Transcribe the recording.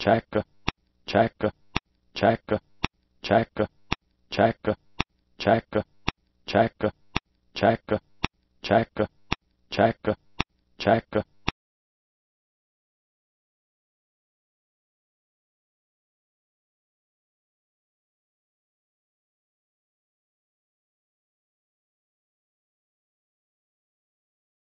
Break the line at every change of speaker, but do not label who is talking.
check, check, check, check, check, check, check,
check, check, check, check, check,